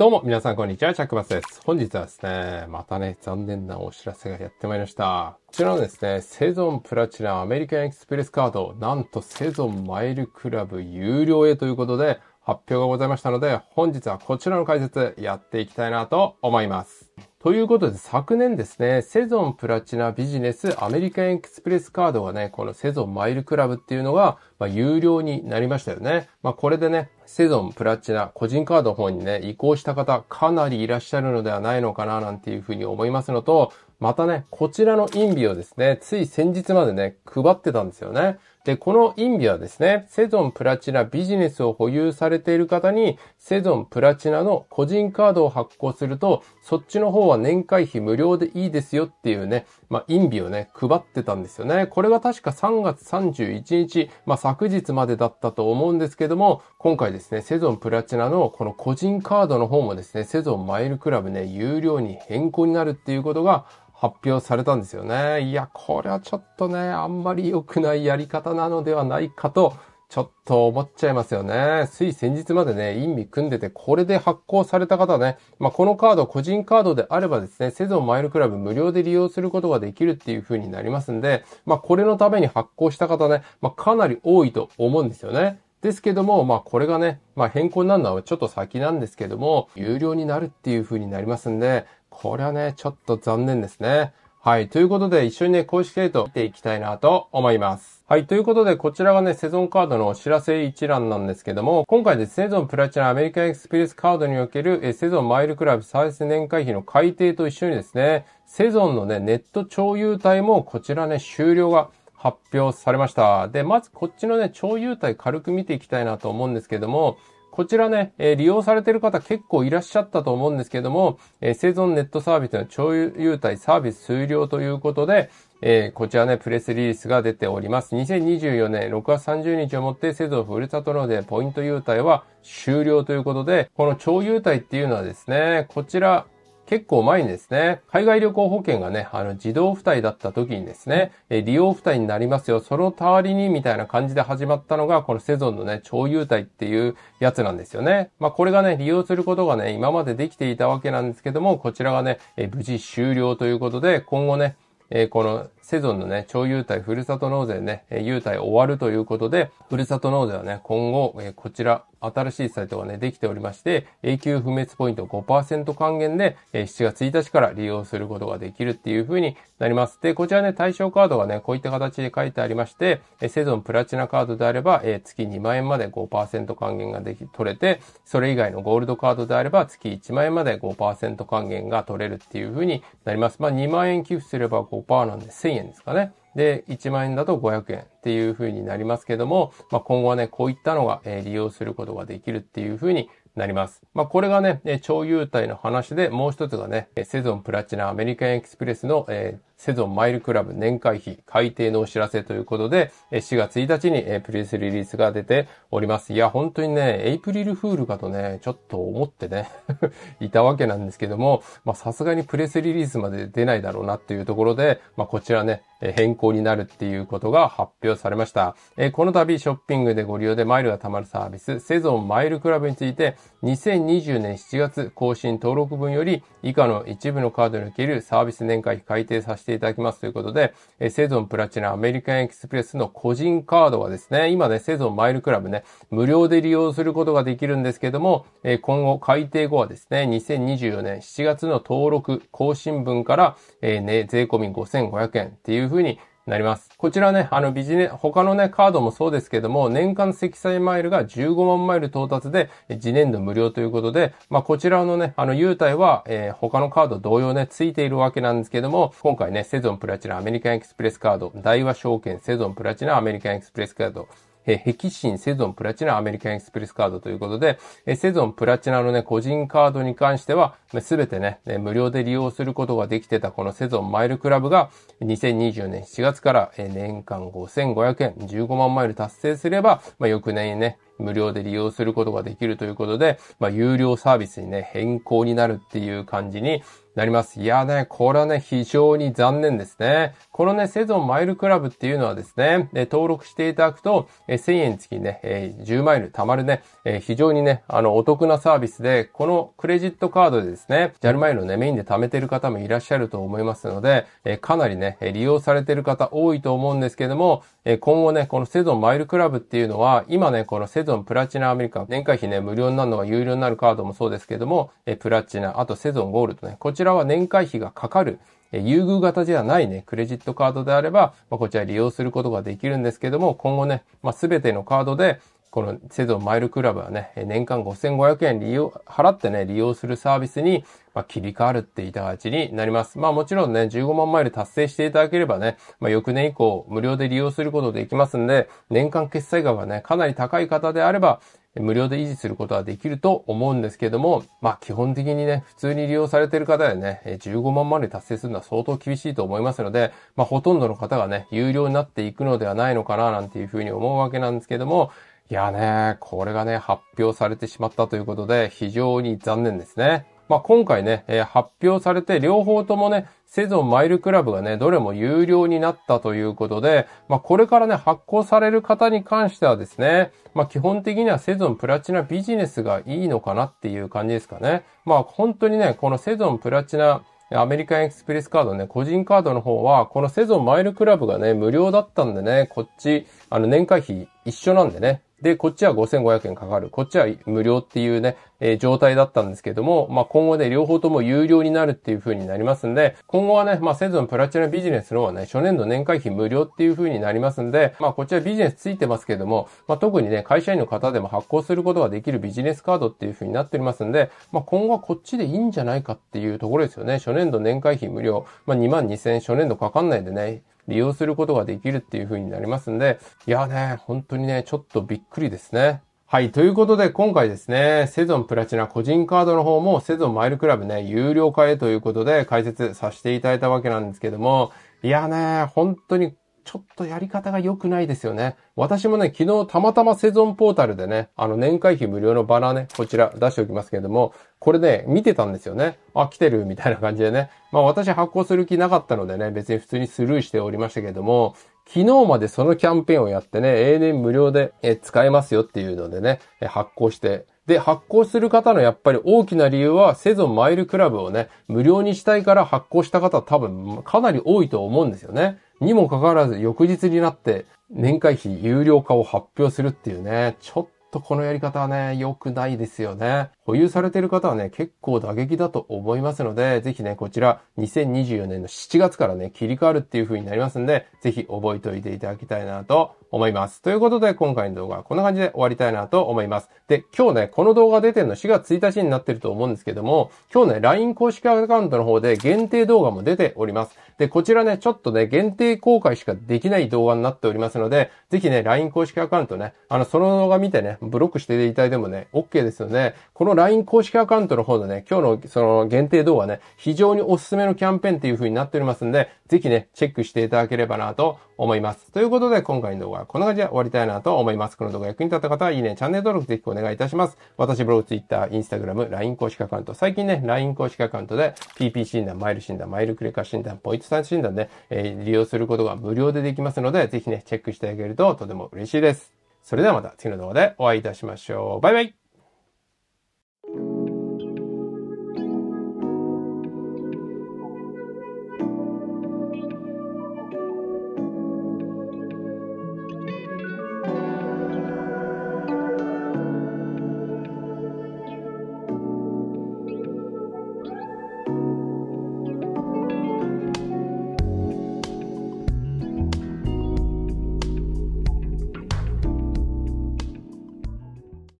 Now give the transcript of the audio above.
どうも、皆さん、こんにちは。チャックバスです。本日はですね、またね、残念なお知らせがやってまいりました。こちらのですね、セゾンプラチナアメリカンエクスプレスカード、なんとセゾンマイルクラブ有料へということで、発表がございましたので、本日はこちらの解説やっていきたいなと思います。ということで、昨年ですね、セゾンプラチナビジネスアメリカンエクスプレスカードがね、このセゾンマイルクラブっていうのが、まあ、有料になりましたよね。まあ、これでね、セゾンプラチナ個人カードの方にね、移行した方、かなりいらっしゃるのではないのかな、なんていうふうに思いますのと、またね、こちらのインビをですね、つい先日までね、配ってたんですよね。で、このインビはですね、セゾンプラチナビジネスを保有されている方に、セゾンプラチナの個人カードを発行すると、そっちの方は年会費無料でいいですよっていうね、まあ、インビをね、配ってたんですよね。これが確か3月31日、まあ、昨日までだったと思うんですけども、今回ですね、セゾンプラチナのこの個人カードの方もですね、セゾンマイルクラブね、有料に変更になるっていうことが発表されたんですよね。いや、これはちょっとね、あんまり良くないやり方なのではないかと、ちょっと思っちゃいますよね。つい先日までね、陰味組んでて、これで発行された方ね、まあ、このカード、個人カードであればですね、セゾンマイルクラブ無料で利用することができるっていう風になりますんで、まあ、これのために発行した方ね、まあ、かなり多いと思うんですよね。ですけども、まあこれがね、まあ変更になるのはちょっと先なんですけども、有料になるっていう風になりますんで、これはね、ちょっと残念ですね。はい。ということで、一緒にね、公式レート見ていきたいなと思います。はい。ということで、こちらがね、セゾンカードのお知らせ一覧なんですけども、今回でセゾンプラチナアメリカンエクスペリスカードにおける、えセゾンマイルクラブ再生年会費の改定と一緒にですね、セゾンのね、ネット超優待もこちらね、終了が発表されました。で、まずこっちのね、超優待軽く見ていきたいなと思うんですけども、こちらね、え利用されてる方結構いらっしゃったと思うんですけども、え生存ネットサービスの超優待サービス終了ということで、えー、こちらね、プレスリリースが出ております。2024年6月30日をもって、セゾフルサトロでポイント優待は終了ということで、この超優待っていうのはですね、こちら、結構前にですね、海外旅行保険がね、あの、自動付帯だった時にですね、え利用付帯になりますよ、その代わりに、みたいな感じで始まったのが、このセゾンのね、超優待っていうやつなんですよね。まあ、これがね、利用することがね、今までできていたわけなんですけども、こちらがね、え無事終了ということで、今後ね、えー、このセゾンのね、超優待、ふるさと納税ね、優待終わるということで、ふるさと納税はね、今後、えー、こちら、新しいサイトがね、できておりまして、永久不滅ポイント5%還元で、え7月1日から利用することができるっていう風になります。で、こちらね、対象カードがね、こういった形で書いてありまして、えセゾンプラチナカードであれば、え月2万円まで5%還元ができ、取れて、それ以外のゴールドカードであれば、月1万円まで5%還元が取れるっていう風になります。まあ、2万円寄付すれば5%なんで1000円ですかね。で、1万円だと500円っていう風になりますけども、まあ、今後はね、こういったのが、え利用することができるっていう風になります。まあ、これがね、超優待の話で、もう一つがね、セゾンプラチナアメリカンエクスプレスの、えーセゾンマイルクラブ年会費改定のお知らせということで、4月1日にプレスリリースが出ております。いや、本当にね、エイプリルフールかとね、ちょっと思ってね いたわけなんですけども、まあさすがにプレスリリースまで出ないだろうなっていうところで、まあこちらね、変更になるっていうことが発表されました。この度ショッピングでご利用でマイルが貯まるサービス、セゾンマイルクラブについて、2020年7月更新登録分より以下の一部のカードにおけるサービス年会費改定させてしていただきますということで、えー、セゾンプラチナアメリカンエキスプレスの個人カードはですね、今ね、セゾンマイルクラブね、無料で利用することができるんですけども、えー、今後改定後はですね、2024年7月の登録更新分から、えー、ね、税込み5500円っていうふうに、なります。こちらね、あのビジネ、他のね、カードもそうですけども、年間積載マイルが15万マイル到達で、次年度無料ということで、まあ、こちらのね、あの、優待は、えー、他のカード同様ね、ついているわけなんですけども、今回ね、セゾンプラチナアメリカンエクスプレスカード、大和証券セゾンプラチナアメリカンエクスプレスカード、えー、シンセゾンプラチナアメリカンエクスプレスカードということで、えー、セゾンプラチナのね、個人カードに関しては、すべてね、無料で利用することができてたこのセゾンマイルクラブが、2020年7月から、えー、年間5500円、15万マイル達成すれば、まあ、翌年ね、無料で利用することができるということで、まあ、有料サービスにね、変更になるっていう感じになります。いやね、これはね、非常に残念ですね。このね、セゾンマイルクラブっていうのはですね、え登録していただくと、え1000円月にね、え10マイル貯まるね、え非常にね、あの、お得なサービスで、このクレジットカードでですね、JAL マイルをね、メインで貯めてる方もいらっしゃると思いますので、えかなりね、利用されてる方多いと思うんですけども、え今後ね、このセゾンマイルクラブっていうのは、今ね、このセゾンプラチナアメリカ、年会費ね、無料になるのが有料になるカードもそうですけども、えプラチナ、あとセゾンゴールドね、こちらは年会費がかかる、え優遇型じゃないね、クレジットカードであれば、まあ、こちら利用することができるんですけども、今後ね、まあ、すべてのカードで、このセゾンマイルクラブはね、年間5500円利用、払ってね、利用するサービスに、まあ、切り替わるっていた形になります。まあもちろんね、15万マイル達成していただければね、まあ翌年以降無料で利用することできますんで、年間決済額がね、かなり高い方であれば、無料で維持することはできると思うんですけども、まあ基本的にね、普通に利用されている方でね、15万マイル達成するのは相当厳しいと思いますので、まあほとんどの方がね、有料になっていくのではないのかななんていうふうに思うわけなんですけども、いやね、これがね、発表されてしまったということで、非常に残念ですね。まあ、今回ね、えー、発表されて両方ともね、セゾンマイルクラブがね、どれも有料になったということで、まあ、これからね、発行される方に関してはですね、まあ、基本的にはセゾンプラチナビジネスがいいのかなっていう感じですかね。まあ、本当にね、このセゾンプラチナアメリカンエクスプレスカードね、個人カードの方は、このセゾンマイルクラブがね、無料だったんでね、こっち、あの、年会費一緒なんでね、で、こっちは5500円かかる。こっちは無料っていうね、えー、状態だったんですけども、まあ、今後ね、両方とも有料になるっていう風になりますんで、今後はね、まあ、セゾンプラチナビジネスの方はね、初年度年会費無料っていう風になりますんで、まあ、こちはビジネスついてますけども、まあ、特にね、会社員の方でも発行することができるビジネスカードっていう風になっておりますんで、まあ、今後はこっちでいいんじゃないかっていうところですよね。初年度年会費無料、まあ、2万2000初年度かかんないでね、利用することができるっていう風になりますんで、いやね、本当にね、ちょっとびっくりですね。はい。ということで、今回ですね、セゾンプラチナ個人カードの方も、セゾンマイルクラブね、有料化へということで解説させていただいたわけなんですけども、いやね、本当にちょっとやり方が良くないですよね。私もね、昨日たまたまセゾンポータルでね、あの年会費無料のバナーね、こちら出しておきますけれども、これね、見てたんですよね。あ、来てるみたいな感じでね。まあ私発行する気なかったのでね、別に普通にスルーしておりましたけれども、昨日までそのキャンペーンをやってね、永年無料で使えますよっていうのでね、発行して、で、発行する方のやっぱり大きな理由は、セゾンマイルクラブをね、無料にしたいから発行した方多分かなり多いと思うんですよね。にもかかわらず翌日になって年会費有料化を発表するっていうね、ちょっとこのやり方はね、良くないですよね。保有されている方はね、結構打撃だと思いますので、ぜひね、こちら2024年の7月からね、切り替わるっていう風になりますんで、ぜひ覚えておいていただきたいなと思います。ということで、今回の動画はこんな感じで終わりたいなと思います。で、今日ね、この動画出てるの4月1日になってると思うんですけども、今日ね、LINE 公式アカウントの方で限定動画も出ております。で、こちらね、ちょっとね、限定公開しかできない動画になっておりますので、ぜひね、LINE 公式アカウントね、あの、その動画見てね、ブロックしていただいてもね、OK ですよね。この LINE 公式アカウントの方のね、今日のその限定動画ね、非常におすすめのキャンペーンっていう風になっておりますんで、ぜひね、チェックしていただければなと思います。ということで、今回の動画はこんな感じで終わりたいなと思います。この動画役に立った方は、いいね、チャンネル登録ぜひお願いいたします。私、ブログ、ツイッター、イン Instagram、LINE 公式アカウント、最近ね、LINE 公式アカウントで、PP 診断、マイル診断、マイルクレカ診断、ポイント3診断で、ね、えー、利用することが無料でできますので、ぜひね、チェックしてあげるととても嬉しいです。それではまた次の動画でお会いいたしましょう。バイバイ